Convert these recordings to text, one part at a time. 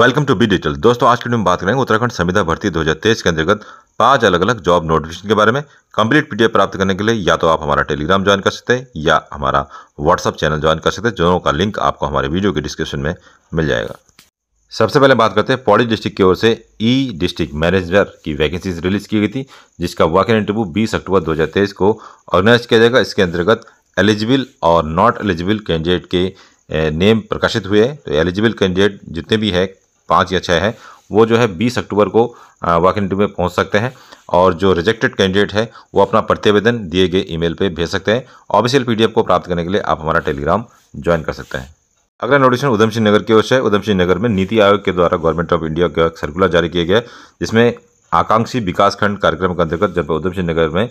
welcome to be digital दोस्तों आज की वीडियो में बात करेंगे उत्तराखंड संविधा भर्ती 2023 के अंतर्गत पांच अलग अलग जॉब नोटिफिकेशन के बारे में कंप्लीट पीडीएफ प्राप्त करने के लिए या तो आप हमारा टेलीग्राम ज्वाइन कर सकते हैं या हमारा व्हाट्सअप चैनल ज्वाइन कर सकते हैं दोनों का लिंक आपको हमारे वीडियो के डिस्क्रिप्शन में मिल जाएगा सबसे पहले बात करते हैं पौड़ी डिस्ट्रिक्ट की ओर से ई डिस्ट्रिक्ट मैनेजर की वैकेंसीज रिलीज की गई थी जिसका वॉक इंटरव्यू बीस अक्टूबर दो को ऑर्गेनाइज किया जाएगा इसके अंतर्गत एलिजिबल और नॉट एलिजिबल कैंडिडेट के नेम प्रकाशित हुए हैं तो एलिजिबल कैंडिडेट जितने भी हैं पाँच या छः है वो जो है बीस अक्टूबर को वर्क इंटरव्यू में पहुँच सकते हैं और जो रिजेक्टेड कैंडिडेट है वो अपना प्रतिवेदन दिए गए ईमेल पे भेज सकते हैं ऑफिशियल पीडीएफ को प्राप्त करने के लिए आप हमारा टेलीग्राम ज्वाइन कर सकते हैं अगला नोटिशन उधमसिंह सिंह नगर की ओर से उधमसिंह सिंह नगर में नीति आयोग के द्वारा गवर्नमेंट ऑफ इंडिया का सर्कुलर जारी किया गया जिसमें आकांक्षी विकास खंड कार्यक्रम के अंतर्गत जब उधम सिंह नगर में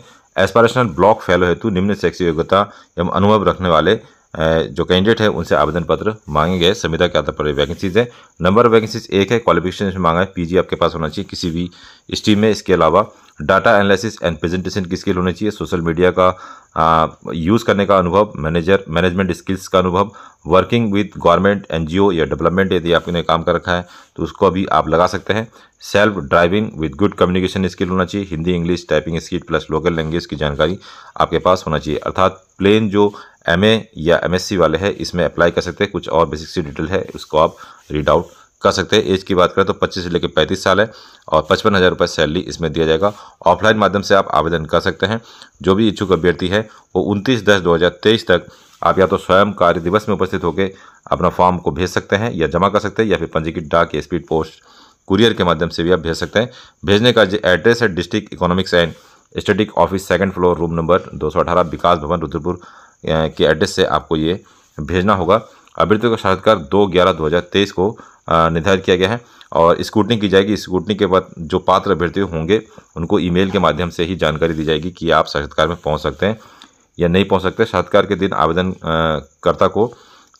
एस्पायरेशनल ब्लॉक फैलो हेतु निम्न शैक्षिक योग्यता एवं अनुभव रखने वाले जो कैंडिडेट है उनसे आवेदन पत्र मांगे गए संविधा के आधार पर वैकेंसीज है नंबर ऑफ वैकेंसीज एक है क्वालिफिकेशन मांगा है पीजी आपके पास होना चाहिए किसी भी स्ट्रीम में इसके अलावा डाटा एनालिसिस एंड प्रेजेंटेशन की स्किल होनी चाहिए सोशल मीडिया का यूज़ करने का अनुभव मैनेजर मैनेजमेंट स्किल्स का अनुभव वर्किंग विद गवर्नमेंट एनजीओ या डेवलपमेंट यदि आपने काम कर रखा है तो उसको अभी आप लगा सकते हैं self driving with good communication skill होना चाहिए Hindi English typing skill plus local language की जानकारी आपके पास होना चाहिए अर्थात प्लेन जो एम या एम वाले हैं इसमें अप्लाई कर सकते हैं कुछ और बेसिक सी डिटेल है उसको आप रीड आउट कर सकते हैं एज की बात करें तो 25 से लेकर 35 साल है और पचपन हज़ार रुपये सैलरी इसमें दिया जाएगा ऑफलाइन माध्यम से आप आवेदन कर सकते हैं जो भी इच्छुक अभ्यर्थी है वो 29 दस 2023 तक आप या तो स्वयं कार्य दिवस में उपस्थित होकर अपना फॉर्म को भेज सकते हैं या जमा कर सकते हैं या फिर पंजीकृत डाक या स्पीड पोस्ट कुरियर के माध्यम से भी आप भेज सकते हैं भेजने का जो एड्रेस है district economics and statistics office second floor room number दो विकास भवन रुद्रपुर के एड्रेस से आपको ये भेजना होगा अभ्यर्थियों का साक्षात्कार दो ग्यारह दो हज़ार तेईस को निर्धारित किया गया है और स्कूटनी की जाएगी स्कूटनी के बाद जो पात्र अभ्यर्थी होंगे उनको ईमेल के माध्यम से ही जानकारी दी जाएगी कि आप साक्षात्कार में पहुंच सकते हैं या नहीं पहुंच सकते साक्षात्कार के दिन आवेदनकर्ता को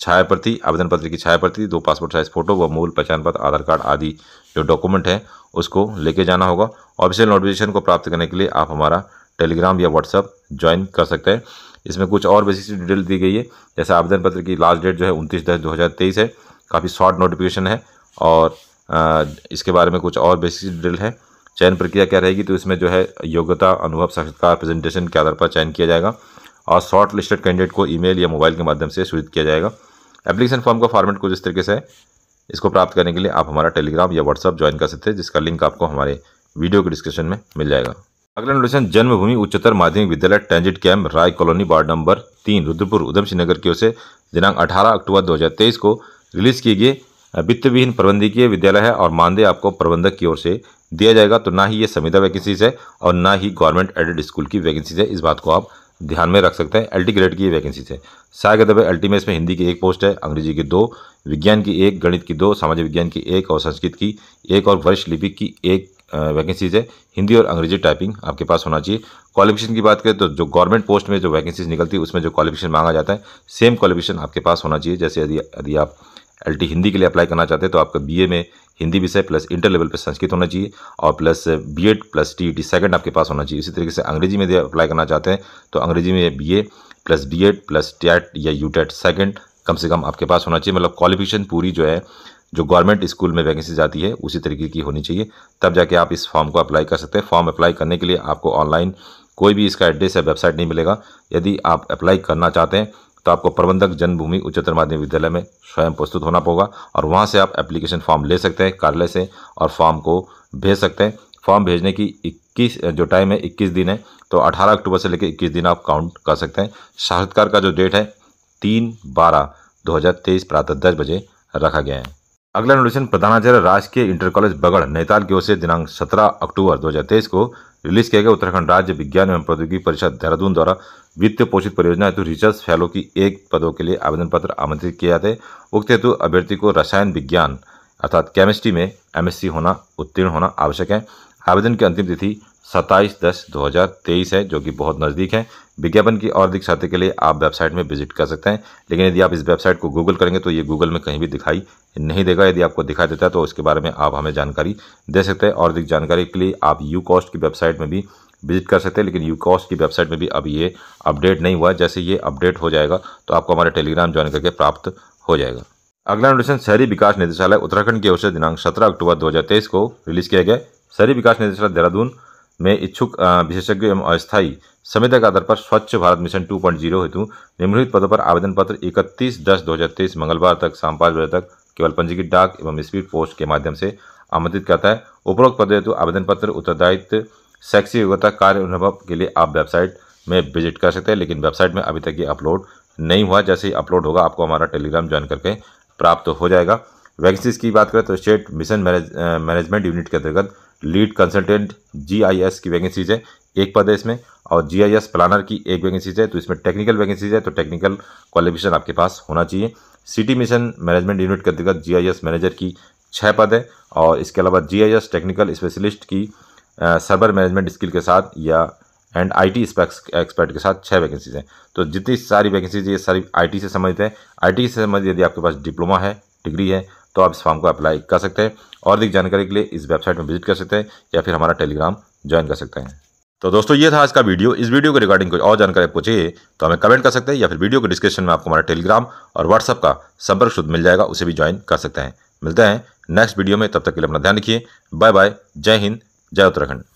छाया प्रति आवेदन पत्र की छाया प्रति दो पासपोर्ट साइज फोटो व मूल पहचान पत्र आधार कार्ड आदि जो डॉक्यूमेंट है उसको लेके जाना होगा ऑफिशियल नोटिफिकेशन को प्राप्त करने के लिए आप हमारा टेलीग्राम या व्हाट्सअप ज्वाइन कर सकते हैं इसमें कुछ और बेसिक डिटेल दी गई है जैसे आवेदन पत्र की लास्ट डेट जो है उनतीस दस दो हज़ार तेईस है काफ़ी शॉर्ट नोटिफिकेशन है और इसके बारे में कुछ और बेसिक डिटेल है चयन प्रक्रिया क्या रहेगी तो इसमें जो है योग्यता अनुभव साक्षात्कार प्रेजेंटेशन के आधार पर चयन किया जाएगा और शॉर्ट लिस्टेड कैंडिडेट को ईमेल या मोबाइल के माध्यम से सूचित किया जाएगा एप्लीकेशन फॉर्म का फॉर्मेट कुछ इस तरीके से है इसको प्राप्त करने के लिए आप हमारा टेलीग्राम या व्हाट्सअप ज्वाइन कर सकते हैं जिसका लिंक आपको हमारे वीडियो के डिस्क्रिप्शन में मिल जाएगा अगला नोटेशन जन्मभूमि उच्चतर माध्यमिक विद्यालय transit camp Rai colony ward number तीन रुद्रपुर उधमसिंह नगर की ओर से दिनांक 18 अक्टूबर 2023 को रिलीज किए गए वित्त विहीन प्रबंधकीय विद्यालय है और मानदेय आपको प्रबंधक की ओर से दिया जाएगा तो ना ही ये संविदा वैकेंसीज है और ना ही गवर्नमेंट एडेड स्कूल की वैकेंसीज है इस बात को आप ध्यान में रख सकते हैं एल टी ग्रेड की वैकेंसीज है सहायक अदब एल में इसमें हिंदी की एक पोस्ट है अंग्रेजी की दो विज्ञान की एक गणित की दो सामाजिक विज्ञान की एक और संस्कृत की एक और वरिष्ठ लिपिक की एक वैकेंसीज़ है हिंदी और अंग्रेजी टाइपिंग आपके पास होना चाहिए क्वालिफिकेशन की बात करें तो जो गवर्नमेंट पोस्ट में जो वैकेंसीज निकलती है उसमें जो क्वालिफिकेशन मांगा जाता है सेम क्वालिफिकेशन आपके पास होना चाहिए जैसे यदि यदि आप एल हिंदी के लिए अप्लाई करना चाहते हैं तो आपका बी में हिंदी विषय प्लस इंटर लेवल पर संस्कृत होना चाहिए और plus B Ed plus T E second आपके पास होना चाहिए इसी तरीके से अंग्रेजी में यदि अप्लाई करना चाहते हैं तो अंग्रेजी में B A plus B Ed plus TET या यू टैट सेकेंड कम से कम आपके पास होना चाहिए मतलब क्वालिफिकेशन पूरी जो है जो गवर्नमेंट स्कूल में वैकेंसी जाती है उसी तरीके की होनी चाहिए तब जाके आप इस फॉर्म को अप्लाई कर सकते हैं फॉर्म अप्लाई करने के लिए आपको ऑनलाइन कोई भी इसका एड्रेस या वेबसाइट नहीं मिलेगा यदि आप अप्लाई करना चाहते हैं तो आपको प्रबंधक जन्मभूमि उच्चतर माध्यमिक विद्यालय में स्वयं प्रस्तुत होना होगा और वहाँ से आप एप्लीकेशन फॉर्म ले सकते हैं कार्यालय से और फॉर्म को भेज सकते हैं फॉर्म भेजने की 21 जो टाइम है 21 दिन है तो 18 अक्टूबर से लेकर 21 दिन आप काउंट कर सकते हैं साक्षात्कार का जो डेट है तीन बारह दो हज़ार तेईस प्रातः दस बजे रखा गया है अगला नोटिशन प्रधानाचार्य राजकीय इंटर कॉलेज बगड़ नैताल की ओर से दिनांक 17 अक्टूबर 2023 को रिलीज किया गया उत्तराखंड राज्य विज्ञान एवं प्रौद्योगिकी परिषद देहरादून द्वारा वित्त पोषित परियोजना हेतु रिसर्च फैलो की एक पदों के लिए आवेदन पत्र आमंत्रित किए जाते उक्त हेतु अभ्यर्थी को रसायन विज्ञान अर्थात केमिस्ट्री में एमएससी होना उत्तीर्ण होना आवश्यक है आवेदन की अंतिम तिथि सत्ताईस दस दो हज़ार तेईस है जो कि बहुत नज़दीक है विज्ञापन की और अधिक सहायता के लिए आप वेबसाइट में विजिट कर सकते हैं लेकिन यदि आप इस वेबसाइट को गूगल करेंगे तो ये गूगल में कहीं भी दिखाई नहीं देगा यदि आपको दिखाई देता है तो उसके बारे में आप हमें जानकारी दे सकते हैं और अधिक जानकारी के लिए आप यू कॉस्ट की वेबसाइट में भी विजिट कर सकते हैं लेकिन यू कॉस्ट की वेबसाइट में भी अभी ये अपडेट नहीं हुआ जैसे ये अपडेट हो जाएगा तो आपको हमारे टेलीग्राम ज्वाइन करके प्राप्त हो जाएगा अगला नोटिशन शहरी विकास निदेशालय उत्तराखंड की ओर से दिनांक सत्रह अक्टूबर 2023 को रिलीज़ किया गया शहरी विकास निदेशालय देहरादून में इच्छुक विशेषज्ञ एवं अस्थायी समिति के आधार पर स्वच्छ भारत मिशन 2.0 हेतु निम्नलिखित पदों पर आवेदन पत्र 31 दस 2023 मंगलवार तक शाम पाँच बजे तक केवल पंजीकृत डाक एवं स्पीड पोस्ट के माध्यम से आमंत्रित करता है उपरोक्त पद हेतु आवेदन पत्र उत्तरदायित्व शैक्षिक योग्यता कार्य अनुभव के लिए आप वेबसाइट में विजिट कर सकते हैं लेकिन वेबसाइट में अभी तक ये अपलोड नहीं हुआ जैसे ही अपलोड होगा आपको हमारा टेलीग्राम ज्वाइन करके प्राप्त हो जाएगा वैकेंसीज की बात करें तो state mission manage management unit के अंतर्गत लीड कंसल्टेंट जीआईएस की वैकेंसीज है एक पद है इसमें और जीआईएस प्लानर की एक वैकेंसीज है तो इसमें टेक्निकल वैकेंसीज है तो टेक्निकल क्वालिफिकेशन आपके पास होना चाहिए सिटी मिशन मैनेजमेंट यूनिट के अंतर्गत जी मैनेजर की छः पद है और इसके अलावा जी टेक्निकल स्पेशलिस्ट की सर्वर मैनेजमेंट स्किल के साथ या एंड आईटी एक्सपर्ट के साथ छः वैकेंसीज हैं तो जितनी सारी वैकेंसीज ये सारी आईटी से संबंधित है आईटी से संबंधित यदि आपके पास डिप्लोमा है डिग्री है तो आप इस फॉर्म को अप्लाई कर सकते हैं और अधिक जानकारी के लिए इस वेबसाइट में विजिट कर सकते हैं या फिर हमारा टेलीग्राम ज्वाइन कर सकते हैं तो दोस्तों ये था आज का वीडियो इस वीडियो के रिगार्डिंग कोई और जानकारी आपको चाहिए तो हमें कमेंट कर सकते हैं या फिर वीडियो के डिस्क्रिप्शन में आपको हमारा टेलीग्राम और व्हाट्सअप का संपर्क शुद्ध मिल जाएगा उसे भी ज्वाइन कर सकते हैं मिलते हैं नेक्स्ट वीडियो में तब तक के लिए अपना ध्यान रखिए बाय बाय जय हिंद जय उत्तराखंड